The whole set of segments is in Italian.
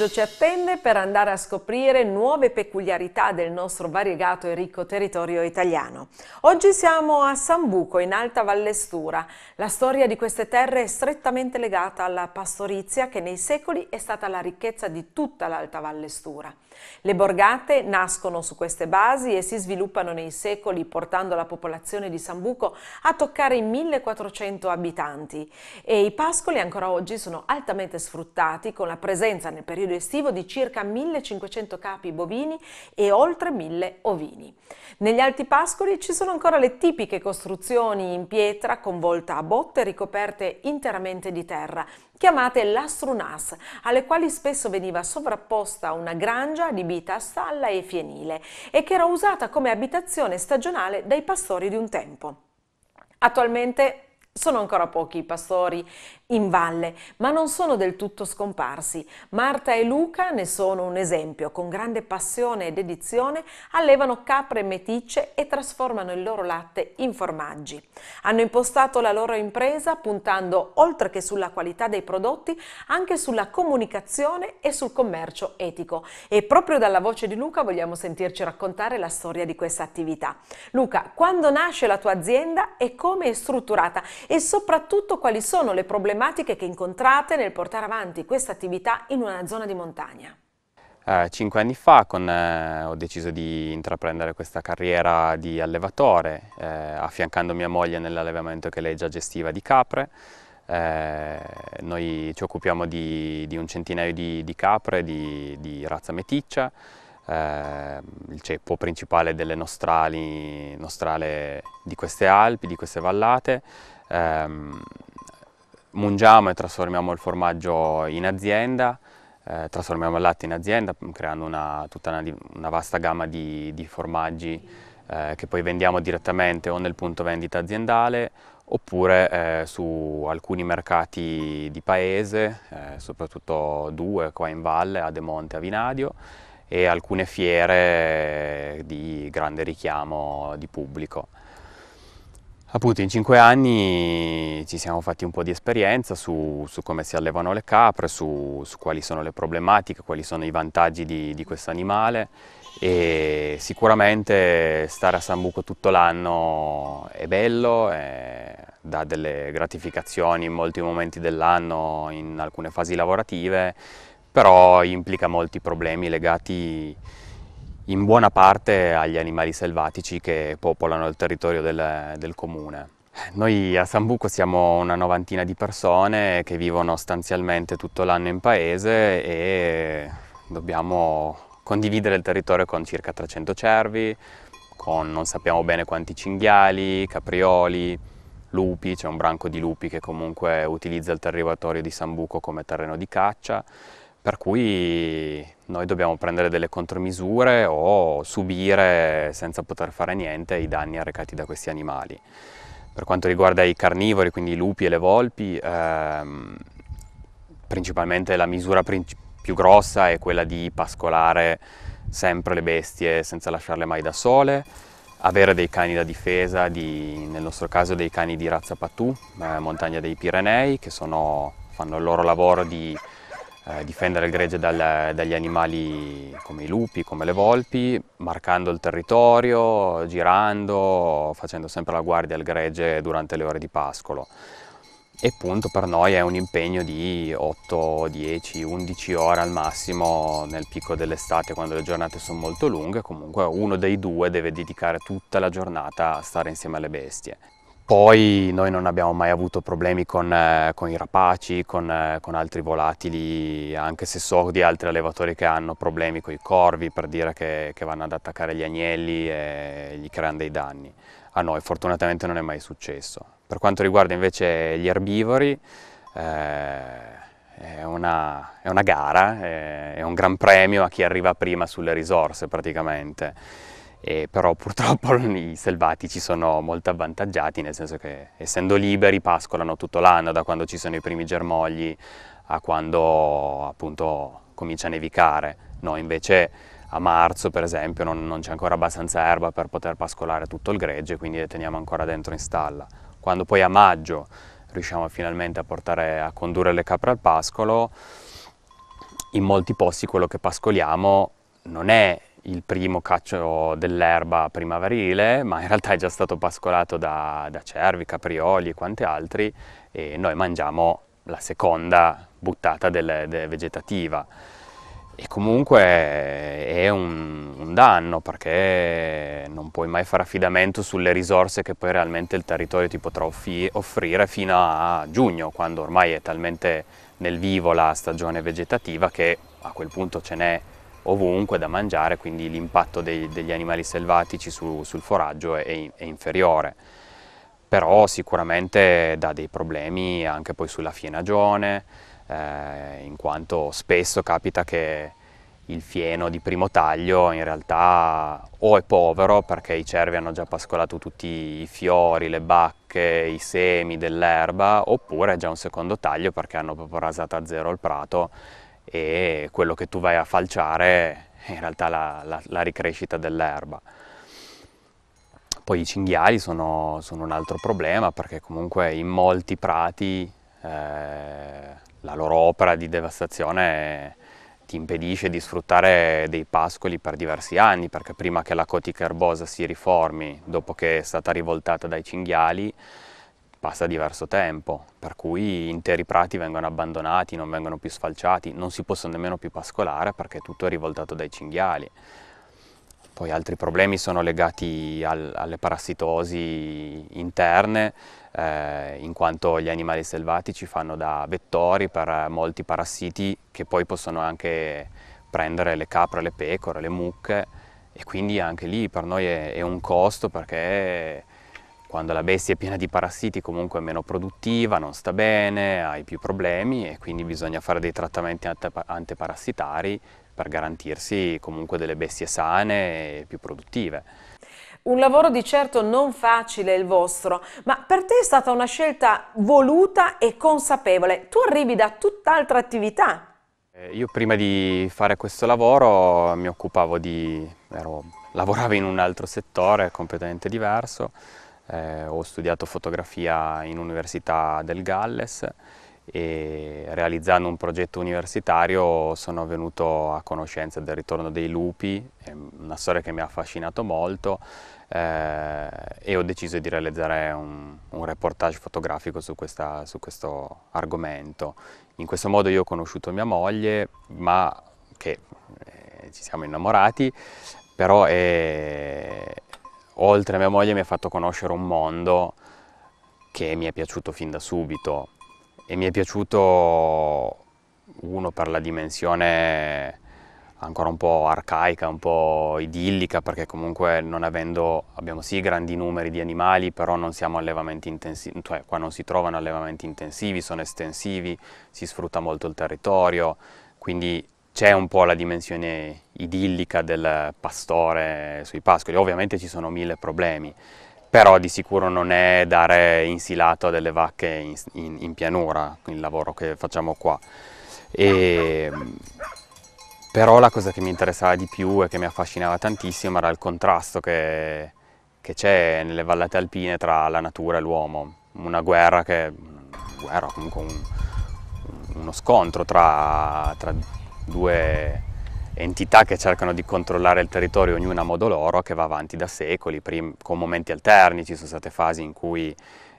viaggio ci attende per andare a scoprire nuove peculiarità del nostro variegato e ricco territorio italiano. Oggi siamo a Sambuco, in Alta Vallestura. La storia di queste terre è strettamente legata alla pastorizia che nei secoli è stata la ricchezza di tutta l'Alta Vallestura. Le borgate nascono su queste basi e si sviluppano nei secoli portando la popolazione di Sambuco a toccare i 1400 abitanti e i pascoli ancora oggi sono altamente sfruttati con la presenza nel periodo periodo estivo di circa 1500 capi bovini e oltre 1000 ovini. Negli Alti Pascoli ci sono ancora le tipiche costruzioni in pietra con volta a botte ricoperte interamente di terra, chiamate lastrunas, alle quali spesso veniva sovrapposta una grangia adibita a stalla e fienile e che era usata come abitazione stagionale dai pastori di un tempo. Attualmente sono ancora pochi i pastori in valle, ma non sono del tutto scomparsi. Marta e Luca ne sono un esempio, con grande passione e dedizione allevano capre meticce e trasformano il loro latte in formaggi. Hanno impostato la loro impresa puntando, oltre che sulla qualità dei prodotti, anche sulla comunicazione e sul commercio etico. E proprio dalla voce di Luca vogliamo sentirci raccontare la storia di questa attività. Luca, quando nasce la tua azienda e come è strutturata e soprattutto quali sono le problematiche problematiche che incontrate nel portare avanti questa attività in una zona di montagna? Eh, cinque anni fa con, eh, ho deciso di intraprendere questa carriera di allevatore, eh, affiancando mia moglie nell'allevamento che lei già gestiva di capre. Eh, noi ci occupiamo di, di un centinaio di, di capre di, di razza meticcia, eh, il ceppo principale delle nostrali, nostrale di queste Alpi, di queste vallate. Ehm, mungiamo e trasformiamo il formaggio in azienda, eh, trasformiamo il latte in azienda mm, creando una, tutta una, una vasta gamma di, di formaggi eh, che poi vendiamo direttamente o nel punto vendita aziendale oppure eh, su alcuni mercati di paese, eh, soprattutto due qua in valle, a De Monte e a Vinadio e alcune fiere di grande richiamo di pubblico. Appunto in cinque anni ci siamo fatti un po' di esperienza su, su come si allevano le capre, su, su, quali sono le problematiche, quali sono i vantaggi di, di questo animale e sicuramente stare a Sambuco tutto l'anno è bello, è, dà delle gratificazioni in molti momenti dell'anno, in alcune fasi lavorative, però implica molti problemi legati in buona parte agli animali selvatici che popolano il territorio del, del comune. Noi a Sambuco siamo una novantina di persone che vivono stanzialmente tutto l'anno in paese e dobbiamo condividere il territorio con circa 300 cervi, con non sappiamo bene quanti cinghiali, caprioli, lupi, c'è un branco di lupi che comunque utilizza il territorio di Sambuco come terreno di caccia per cui noi dobbiamo prendere delle contromisure o subire senza poter fare niente i danni arrecati da questi animali. Per quanto riguarda i carnivori, quindi i lupi e le volpi, ehm, principalmente la misura princip- più grossa è quella di pascolare sempre le bestie senza lasciarle mai da sole, avere dei cani da difesa, di, nel nostro caso dei cani di razza Patù, eh, montagna dei Pirenei, che sono, fanno il loro lavoro di eh, difendere il gregge dal, dagli animali come i lupi, come le volpi, marcando il territorio, girando, facendo sempre la guardia al gregge durante le ore di pascolo. E appunto per noi è un impegno di 8, 10, 11 ore al massimo nel picco dell'estate quando le giornate sono molto lunghe, comunque uno dei due deve dedicare tutta la giornata a stare insieme alle bestie. Poi noi non abbiamo mai avuto problemi con, eh, con i rapaci, con, eh, con, altri volatili, anche se so di altri allevatori che hanno problemi con i corvi, per dire che, che vanno ad attaccare gli agnelli e gli creano dei danni. A noi fortunatamente non è mai successo. Per quanto riguarda invece gli erbivori, eh, è una, è una gara, è, è un gran premio a chi arriva prima sulle risorse praticamente e però purtroppo i selvatici sono molto avvantaggiati nel senso che essendo liberi pascolano tutto l'anno da quando ci sono i primi germogli a quando appunto comincia a nevicare noi invece a marzo per esempio non, non c'è ancora abbastanza erba per poter pascolare tutto il gregge quindi le teniamo ancora dentro in stalla quando poi a maggio riusciamo finalmente a portare a condurre le capre al pascolo in molti posti quello che pascoliamo non è il primo caccio dell'erba primaverile, ma in realtà è già stato pascolato da, da cervi, caprioli e quanti altri, e noi mangiamo la seconda buttata del, del vegetativa. E comunque è un, un, danno perché non puoi mai fare affidamento sulle risorse che poi realmente il territorio ti potrà offrire fino a giugno, quando ormai è talmente nel vivo la stagione vegetativa che a quel punto ce n'è ovunque da mangiare, quindi l'impatto degli animali selvatici su, sul foraggio è, è, inferiore. Però sicuramente dà dei problemi anche poi sulla fienagione, eh, in quanto spesso capita che il fieno di primo taglio in realtà o è povero perché i cervi hanno già pascolato tutti i fiori, le bacche, i semi dell'erba, oppure è già un secondo taglio perché hanno proprio rasato a zero il prato e quello che tu vai a falciare è in realtà la, la, la ricrescita dell'erba. Poi i cinghiali sono, sono, un altro problema perché comunque in molti prati eh, la loro opera di devastazione ti impedisce di sfruttare dei pascoli per diversi anni perché prima che la cotica erbosa si riformi dopo che è stata rivoltata dai cinghiali passa diverso tempo, per cui interi prati vengono abbandonati, non vengono più sfalciati, non si possono nemmeno più pascolare perché tutto è rivoltato dai cinghiali. Poi altri problemi sono legati al, alle parassitosi interne, eh, in quanto gli animali selvatici fanno da vettori per molti parassiti che poi possono anche prendere le capre, le pecore, le mucche e quindi anche lì per noi è, è un costo perché quando la bestia è piena di parassiti comunque è meno produttiva, non sta bene, hai più problemi e quindi bisogna fare dei trattamenti antiparassitari per garantirsi comunque delle bestie sane e più produttive. Un lavoro di certo non facile il vostro, ma per te è stata una scelta voluta e consapevole. Tu arrivi da tutt'altra attività, eh, io prima di fare questo lavoro mi occupavo di... Ero, lavoravo in un altro settore completamente diverso eh, ho studiato fotografia in Università del Galles e realizzando un progetto universitario sono venuto a conoscenza del ritorno dei lupi, una storia che mi ha affascinato molto eh, e ho deciso di realizzare un, un reportage fotografico su, questa, su questo argomento. In questo modo io ho conosciuto mia moglie, ma che eh, ci siamo innamorati, però è, oltre a mia moglie mi ha fatto conoscere un mondo che mi è piaciuto fin da subito e mi è piaciuto uno per la dimensione ancora un po' arcaica, un po' idillica, perché comunque non avendo, abbiamo sì grandi numeri di animali, però non siamo allevamenti intensivi, cioè qua non si trovano allevamenti intensivi, sono estensivi, si sfrutta molto il territorio, quindi c'è un po' la dimensione idillica del pastore sui pascoli, ovviamente ci sono mille problemi, però di sicuro non è dare insilato a delle vacche in, in, in pianura, il lavoro che facciamo qua. E, però la cosa che mi interessava di più e che mi affascinava tantissimo era il contrasto che, che c'è nelle vallate alpine tra la natura e l'uomo, una guerra che, guerra comunque un, uno scontro tra, tra due entità che cercano di controllare il territorio, ognuna a modo loro, che va avanti da secoli, con momenti alterni, ci sono state fasi in cui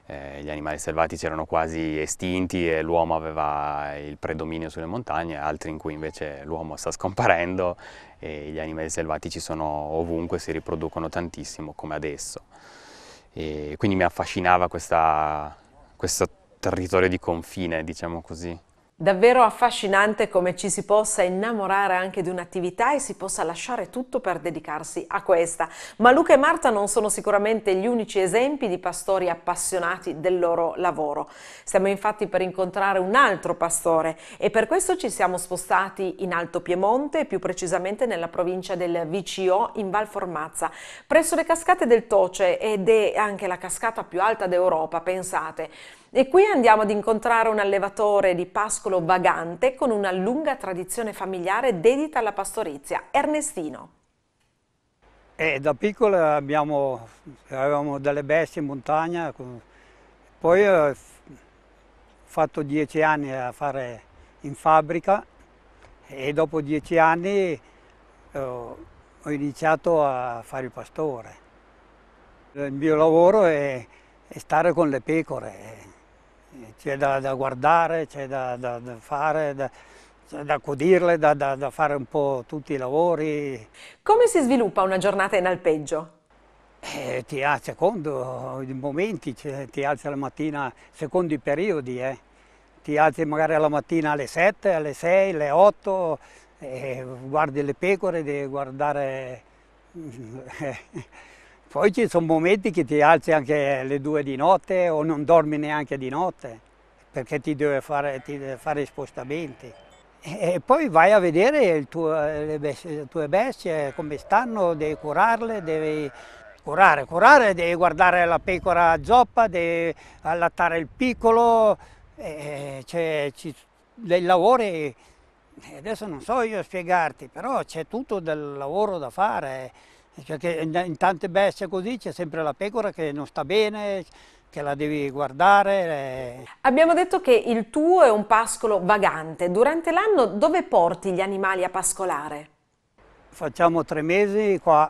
eh, gli animali selvatici erano quasi estinti e l'uomo aveva il predominio sulle montagne, altri in cui invece l'uomo sta scomparendo e gli animali selvatici sono ovunque, si riproducono tantissimo come adesso. E quindi mi affascinava questa, questo territorio di confine, diciamo così. Davvero affascinante come ci si possa innamorare anche di un'attività e si possa lasciare tutto per dedicarsi a questa. Ma Luca e Marta non sono sicuramente gli unici esempi di pastori appassionati del loro lavoro. Stiamo infatti per incontrare un altro pastore e per questo ci siamo spostati in Alto Piemonte, più precisamente nella provincia del VCO in Val Formazza, presso le cascate del Toce ed è anche la cascata più alta d'Europa, pensate. E qui andiamo ad incontrare un allevatore di pascolo vagante con una lunga tradizione familiare dedita alla pastorizia, Ernestino. Eh, da piccola abbiamo, avevamo delle bestie in montagna, poi ho eh, fatto dieci anni a fare in fabbrica e dopo dieci anni ho, eh, ho iniziato a fare il pastore. Il mio lavoro è, è stare con le pecore, eh. Eh, c'è da, da, guardare, c'è da, da, da, fare, da, da cudirle, da, fare un po' tutti i lavori. Come si sviluppa una giornata in alpeggio? Eh, ti alza secondo i momenti, ti alzi la mattina, secondo i periodi. Eh. Ti alzi magari la mattina alle 7, alle 6, alle 8, eh, guardi le pecore, devi guardare... Eh, poi ci sono momenti che ti alzi anche alle due di notte o non dormi neanche di notte perché ti deve fare, ti deve fare spostamenti. E poi vai a vedere tuo, le, bestie, le, tue bestie, come stanno, devi curarle, devi curare, curare, devi guardare la pecora zoppa, devi allattare il piccolo, c'è dei lavori, adesso non so io spiegarti, però c'è tutto del lavoro da fare. Cioè in tante bestie così c'è sempre la pecora che non sta bene, che la devi guardare. Eh. Abbiamo detto che il tuo è un pascolo vagante. Durante l'anno dove porti gli animali a pascolare? Facciamo tre mesi qua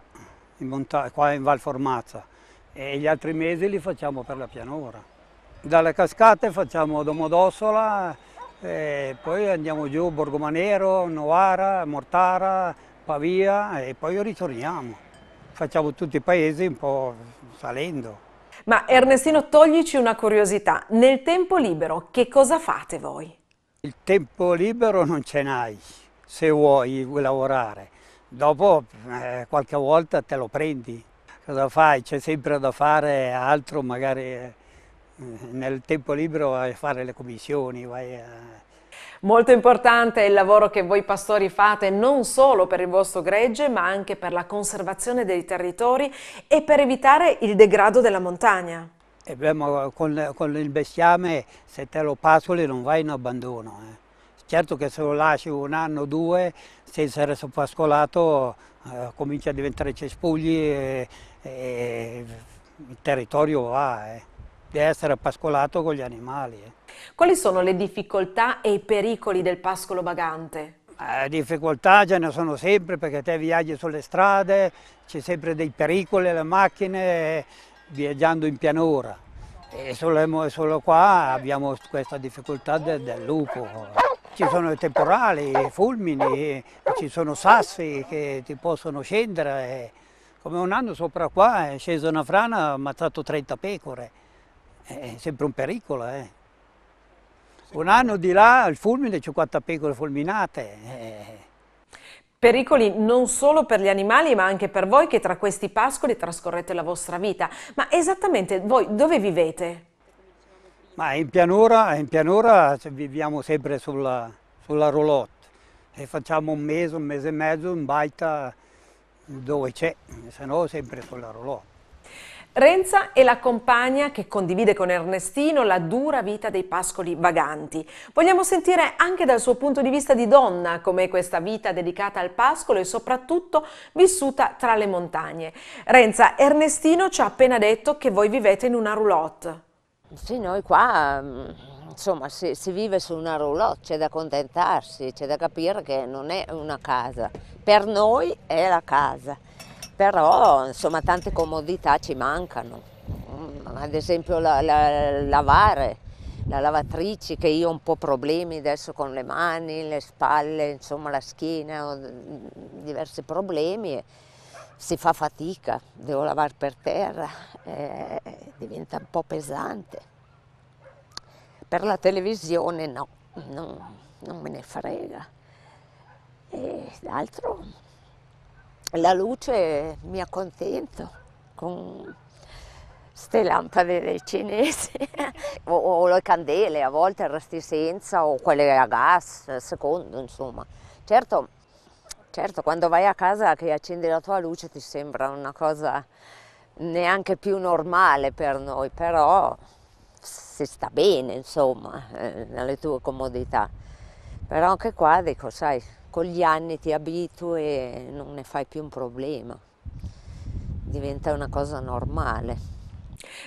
in, qua in Val Formazza e gli altri mesi li facciamo per la pianura. Dalle cascate facciamo Domodossola, e eh, poi andiamo giù Borgomanero, Novara, Mortara, Pavia e poi ritorniamo facciamo tutti i paesi un po' salendo. Ma Ernestino, toglici una curiosità. Nel tempo libero che cosa fate voi? Il tempo libero non ce n'hai, se vuoi lavorare. Dopo eh, qualche volta te lo prendi. Cosa fai? C'è sempre da fare altro, magari eh, nel tempo libero vai a fare le commissioni, vai a Molto importante è il lavoro che voi pastori fate non solo per il vostro gregge ma anche per la conservazione dei territori e per evitare il degrado della montagna. E eh beh, con, con, il bestiame se te lo pascoli non vai in abbandono. Eh. Certo che se lo lasci un anno o due senza essere pascolato eh, comincia a diventare cespugli e, e il territorio va. Eh di essere pascolato con gli animali. Eh. Quali sono le difficoltà e i pericoli del pascolo vagante? Eh, difficoltà ce ne sono sempre perché te viaggi sulle strade, c'è sempre dei pericoli alle macchine viaggiando in pianura. E solo, solo qua abbiamo questa difficoltà de, del lupo. Ci sono i temporali, i fulmini, ci sono sassi che ti possono scendere. Come un anno sopra qua è scesa una frana, e ha ammazzato 30 pecore è sempre un pericolo. Eh. Un anno di là il fulmine, 50 pecore fulminate. Eh. Pericoli non solo per gli animali ma anche per voi che tra questi pascoli trascorrete la vostra vita. Ma esattamente voi dove vivete? Ma in pianura, in pianura viviamo sempre sulla, sulla roulotte e facciamo un mese, un mese e mezzo in baita dove c'è, se no sempre sulla roulotte. Renza è la compagna che condivide con Ernestino la dura vita dei pascoli vaganti. Vogliamo sentire anche dal suo punto di vista di donna com'è questa vita dedicata al pascolo e soprattutto vissuta tra le montagne. Renza, Ernestino ci ha appena detto che voi vivete in una roulotte. Sì, noi qua mm, insomma si, si vive su una roulotte, c'è da contentarsi, c'è da capire che non è una casa. Per noi è la casa però insomma tante comodità ci mancano, mm, ad esempio la, la, lavare, la lavatrice che io ho un po' problemi adesso con le mani, le spalle, insomma la schiena, ho diversi problemi, si fa fatica, devo lavare per terra, eh, diventa un po' pesante. Per la televisione no, non, non me ne frega. E l'altro la luce mi accontento con queste lampade del cinese o, o, le candele, a volte resti senza o quelle a gas, secondo insomma. Certo, certo, quando vai a casa che accendi la tua luce ti sembra una cosa neanche più normale per noi, però si sta bene insomma eh, nelle tue comodità. Però anche qua dico, sai, con gli anni ti abitui e non ne fai più un problema, diventa una cosa normale.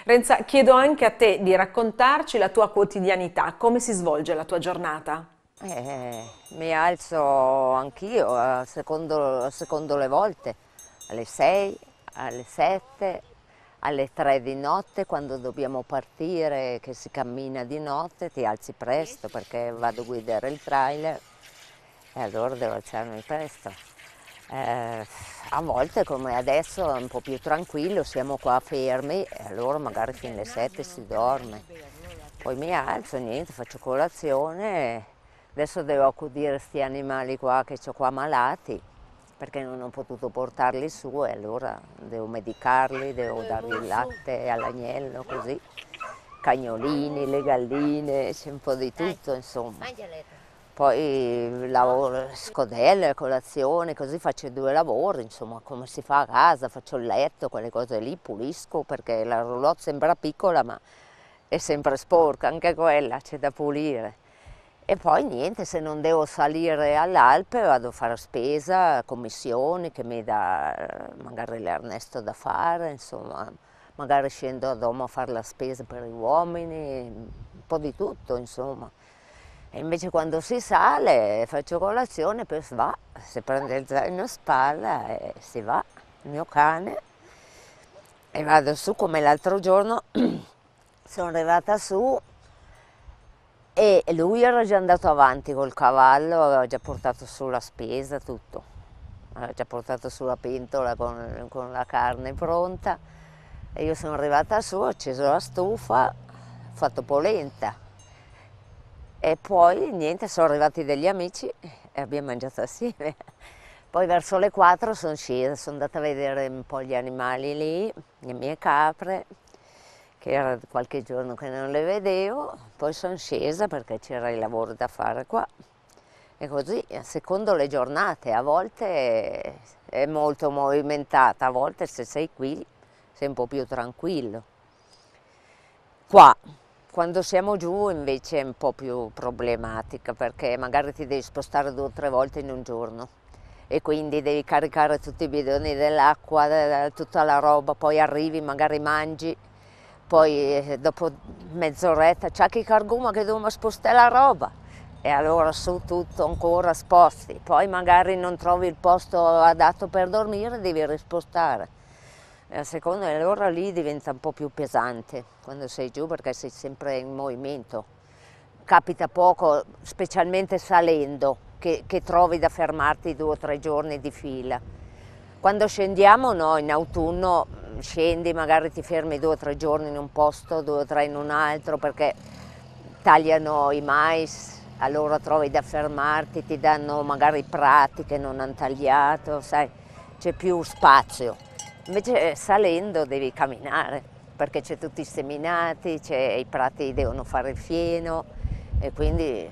Renza, chiedo anche a te di raccontarci la tua quotidianità, come si svolge la tua giornata? Eh, mi alzo anch'io, eh, secondo, secondo le volte, alle 6, alle 7, alle tre di notte quando dobbiamo partire, che si cammina di notte, ti alzi presto perché vado a guidare il trailer e allora devo alzarmi presto. Eh, a volte come adesso è un po' più tranquillo, siamo qua fermi e allora magari fino alle sette si dorme. Poi mi alzo, niente, faccio colazione. Adesso devo accudire questi animali qua che ho qua malati perché non ho potuto portarli su e allora devo medicarli, devo eh, dargli il latte all'agnello, così, cagnolini, le galline, c'è un po' di eh, tutto insomma. Poi lavoro, scodelle, colazione, così faccio due lavori, insomma, come si fa a casa, faccio il letto, quelle cose lì, pulisco perché la roulotte sembra piccola ma è sempre sporca, anche quella c'è da pulire. E poi niente, se non devo salire all'Alpe vado a fare spesa, commissioni che mi dà eh, magari l'Ernesto da fare, insomma, magari scendo a Domo a fare la spesa per gli uomini, un po' di tutto, insomma. E invece quando si sale, faccio colazione, poi si va, si prende il zaino a spalla e si va, il mio cane, e vado su come l'altro giorno sono arrivata su e lui era già andato avanti col cavallo, aveva già portato su la spesa, tutto, aveva già portato su la pentola con, con la carne pronta e io sono arrivata su, ho acceso la stufa, ho fatto polenta e poi niente, sono arrivati degli amici e abbiamo mangiato assieme. Poi verso le 4 sono scesa, sono andata a vedere un po' gli animali lì, le mie capre, che era qualche giorno che non le vedevo, poi sono scesa perché c'era il lavoro da fare qua. E così, secondo le giornate, a volte è molto movimentata, a volte se sei qui sei un po' più tranquillo. Qua, quando siamo giù invece è un po' più problematica perché magari ti devi spostare due o tre volte in un giorno e quindi devi caricare tutti i bidoni dell'acqua, eh, tutta la roba, poi arrivi, magari mangi poi eh, dopo mezz'oretta c'è anche il carguma che dobbiamo spostare la roba e allora su tutto ancora sposti. Poi magari non trovi il posto adatto per dormire, devi rispostare. E a seconda allora lì diventa un po' più pesante quando sei giù perché sei sempre in movimento. Capita poco, specialmente salendo, che, che trovi da fermarti due o tre giorni di fila. Quando scendiamo, no, in autunno scendi, magari ti fermi due o tre giorni in un posto, due o tre in un altro perché tagliano i mais, allora trovi da fermarti, ti danno magari prati che non hanno tagliato, sai, c'è più spazio. Invece eh, salendo devi camminare perché c'è tutti i seminati, i prati devono fare il fieno e quindi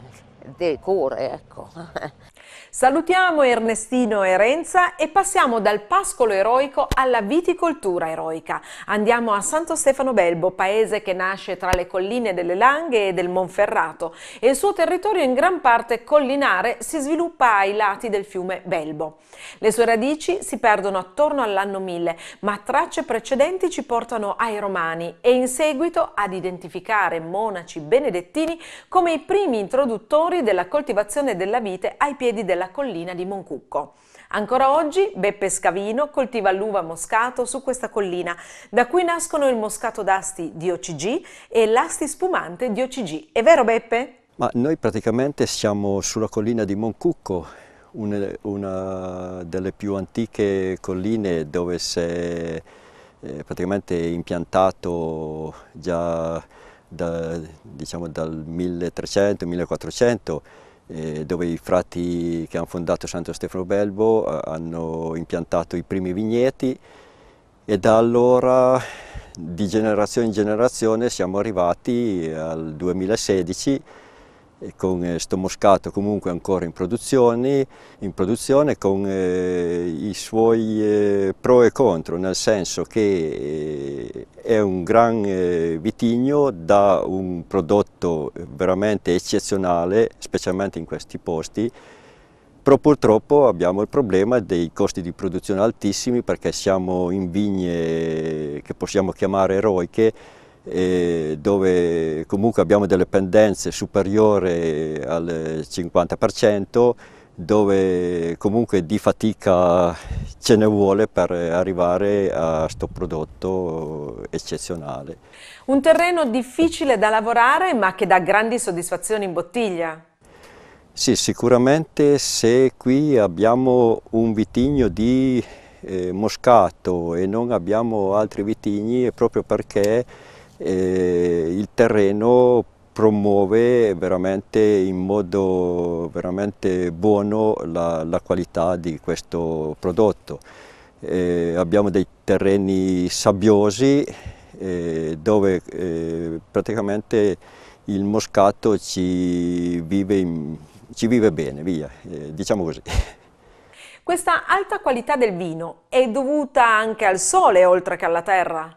devi cure, ecco. Salutiamo Ernestino e Renza e passiamo dal pascolo eroico alla viticoltura eroica. Andiamo a Santo Stefano Belbo, paese che nasce tra le colline delle Langhe e del Monferrato e il suo territorio in gran parte collinare si sviluppa ai lati del fiume Belbo. Le sue radici si perdono attorno all'anno 1000, ma tracce precedenti ci portano ai Romani e in seguito ad identificare monaci benedettini come i primi introduttori della coltivazione della vite ai piedi della della collina di Moncucco. Ancora oggi Beppe Scavino coltiva l'uva moscato su questa collina, da cui nascono il moscato d'asti di OCG e l'asti spumante di OCG. È vero Beppe? Ma noi praticamente siamo sulla collina di Moncucco, una, delle più antiche colline dove si è eh, praticamente impiantato già da, diciamo, dal 1300-1400 eh, dove i frati che hanno fondato Santo Stefano Belbo eh, hanno impiantato i primi vigneti e da allora di generazione in generazione siamo arrivati al 2016 con questo eh, moscato comunque ancora in produzione, in produzione con eh, i suoi eh, pro e contro, nel senso che eh, è un gran eh, vitigno, dà un prodotto veramente eccezionale, specialmente in questi posti, però purtroppo abbiamo il problema dei costi di produzione altissimi perché siamo in vigne eh, che possiamo chiamare eroiche, eh, dove comunque abbiamo delle pendenze superiori al 50%, dove comunque di fatica ce ne vuole per arrivare a questo prodotto eccezionale. Un terreno difficile da lavorare ma che dà grandi soddisfazioni in bottiglia. Sì, sicuramente se qui abbiamo un vitigno di eh, moscato e non abbiamo altri vitigni è proprio perché eh, il terreno promuove veramente in modo veramente buono la, la qualità di questo prodotto. Eh, abbiamo dei terreni sabbiosi eh, dove eh, praticamente il moscato ci vive, in, ci vive bene, via, eh, diciamo così. Questa alta qualità del vino è dovuta anche al sole oltre che alla terra?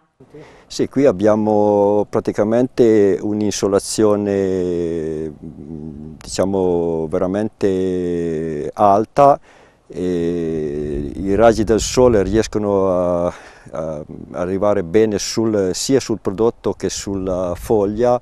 Sì, qui abbiamo praticamente un'insolazione diciamo veramente alta e i raggi del sole riescono a, a arrivare bene sul, sia sul prodotto che sulla foglia,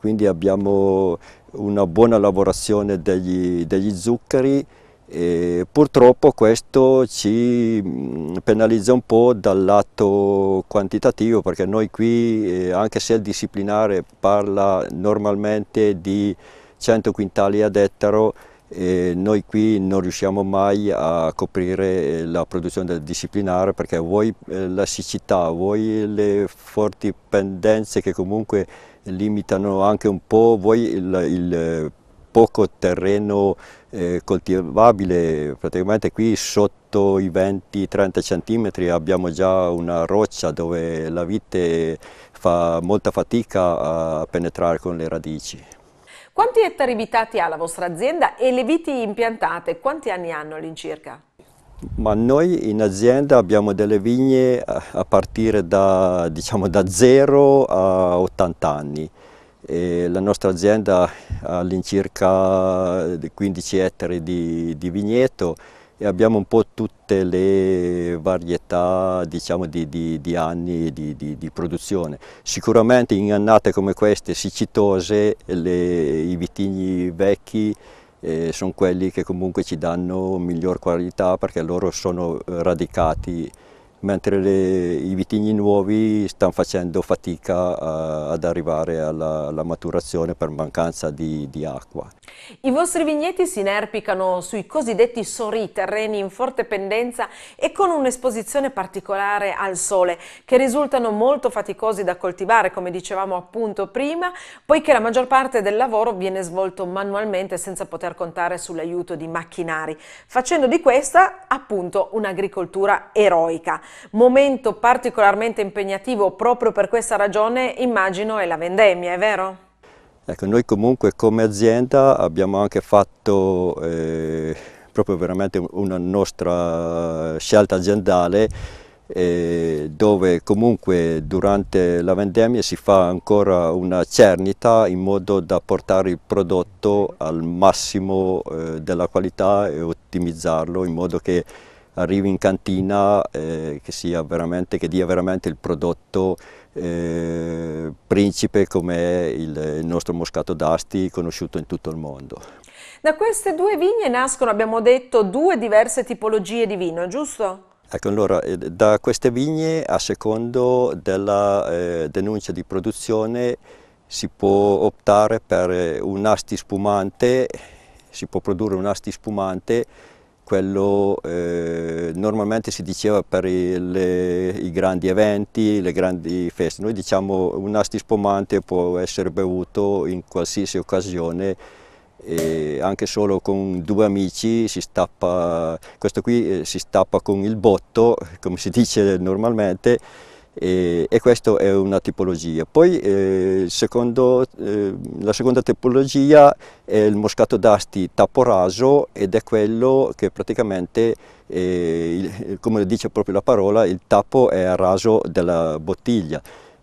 quindi abbiamo una buona lavorazione degli, degli zuccheri e purtroppo questo ci mm, penalizza un po' dal lato quantitativo perché noi qui, eh, anche se il disciplinare parla normalmente di 100 quintali ad ettaro, eh, noi qui non riusciamo mai a coprire eh, la produzione del disciplinare perché voi la siccità, voi le forti pendenze che comunque limitano anche un po', voi il, il poco terreno coltivabile praticamente qui sotto i 20-30 cm abbiamo già una roccia dove la vite fa molta fatica a penetrare con le radici. Quanti ettari abitati ha la vostra azienda e le viti impiantate quanti anni hanno all'incirca? Ma noi in azienda abbiamo delle vigne a partire da, diciamo, da 0 a 80 anni. E la nostra azienda ha all'incirca 15 eh, ettari di, di, vigneto e abbiamo un po' tutte le varietà diciamo, di, di, di, anni di, produzione. Sicuramente in annate come queste, siccitose, le, i vitigni vecchi eh, sono quelli che comunque ci danno miglior qualità perché loro sono radicati mentre le, i vitigni nuovi stanno facendo fatica a, ad arrivare alla, alla, maturazione per mancanza di, di, acqua. I vostri vigneti si inerpicano sui cosiddetti sori, terreni in forte pendenza e con un'esposizione particolare al sole, che risultano molto faticosi da coltivare, come dicevamo appunto prima, poiché la maggior parte del lavoro viene svolto manualmente senza poter contare sull'aiuto di macchinari, facendo di questa appunto un'agricoltura eroica. Momento particolarmente impegnativo proprio per questa ragione immagino è la vendemmia, è vero? Ecco, noi comunque come azienda abbiamo anche fatto eh, proprio veramente una nostra scelta aziendale eh, dove comunque durante la vendemmia si fa ancora una cernita in modo da portare il prodotto al massimo eh, della qualità e ottimizzarlo in modo che arrivi in cantina eh, che, che, dia veramente il prodotto eh, principe come è il, il nostro moscato d'asti conosciuto in tutto il mondo. Da queste due vigne nascono, abbiamo detto, due diverse tipologie di vino, giusto? Ecco, allora, eh, da queste vigne, a secondo della eh, denuncia di produzione, si può optare per un asti spumante, si può produrre un asti spumante quello eh, normalmente si diceva per le, i grandi eventi, le grandi feste. Noi diciamo un asti spumante può essere bevuto in qualsiasi occasione e anche solo con due amici si stappa, questo qui eh, si stappa con il botto, come si dice normalmente, e, e questa è una tipologia. Poi eh, secondo, eh, la seconda tipologia è il moscato d'asti tapporaso ed è quello che praticamente, eh, il, come dice proprio la parola, il tappo è a raso della bottiglia.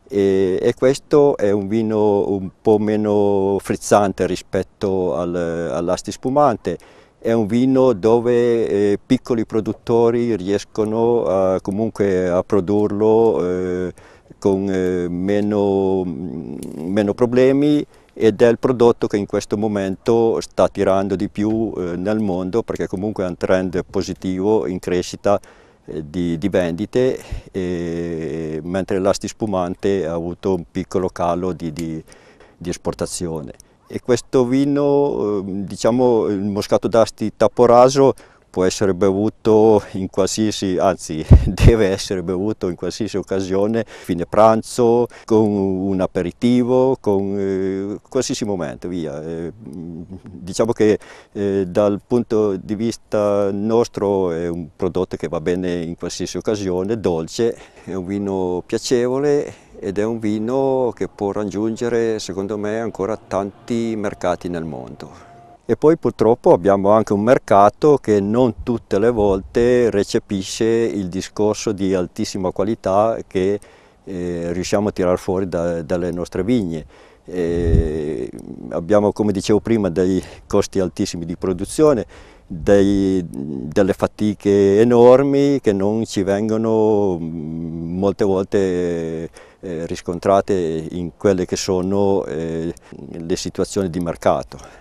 E, e, questo è un vino un po' meno frizzante rispetto al, all'asti spumante è un vino dove eh, piccoli produttori riescono a, comunque a produrlo eh, con eh, meno, mm, meno, problemi ed è il prodotto che in questo momento sta tirando di più eh, nel mondo perché comunque è un trend positivo in crescita eh, di, di, vendite, mentre l'asti spumante ha avuto un piccolo calo di, di, di esportazione e questo vino, eh, diciamo il moscato d'asti tapporaso, può essere bevuto in qualsiasi, anzi deve essere bevuto in qualsiasi occasione, fine pranzo, con un aperitivo, con eh, qualsiasi momento, via. Eh, diciamo che eh, dal punto di vista nostro è un prodotto che va bene in qualsiasi occasione, dolce, è un vino piacevole ed è un vino che può raggiungere secondo me ancora tanti mercati nel mondo e poi purtroppo abbiamo anche un mercato che non tutte le volte recepisce il discorso di altissima qualità che eh, riusciamo a tirar fuori da, dalle nostre vigne. E abbiamo, come dicevo prima, dei costi altissimi di produzione, dei, delle fatiche enormi che non ci vengono mm, molte volte eh, riscontrate in quelle che sono eh, le situazioni di mercato.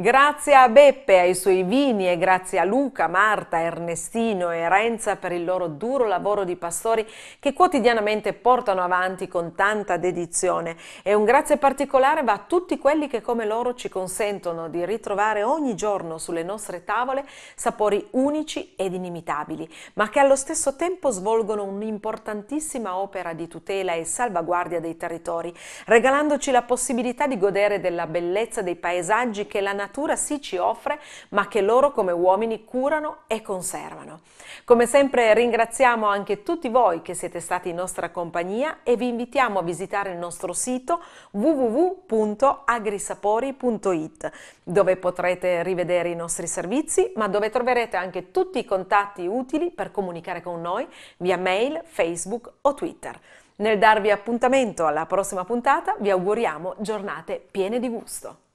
Grazie a Beppe e ai suoi vini e grazie a Luca, Marta, Ernestino e Renza per il loro duro lavoro di pastori che quotidianamente portano avanti con tanta dedizione e un grazie particolare va a tutti quelli che come loro ci consentono di ritrovare ogni giorno sulle nostre tavole sapori unici ed inimitabili, ma che allo stesso tempo svolgono un'importantissima opera di tutela e salvaguardia dei territori, regalandoci la possibilità di godere della bellezza dei paesaggi che la natura natura sì ci offre, ma che loro come uomini curano e conservano. Come sempre ringraziamo anche tutti voi che siete stati in nostra compagnia e vi invitiamo a visitare il nostro sito www.agrisapori.it dove potrete rivedere i nostri servizi, ma dove troverete anche tutti i contatti utili per comunicare con noi via mail, Facebook o Twitter. Nel darvi appuntamento alla prossima puntata vi auguriamo giornate piene di gusto.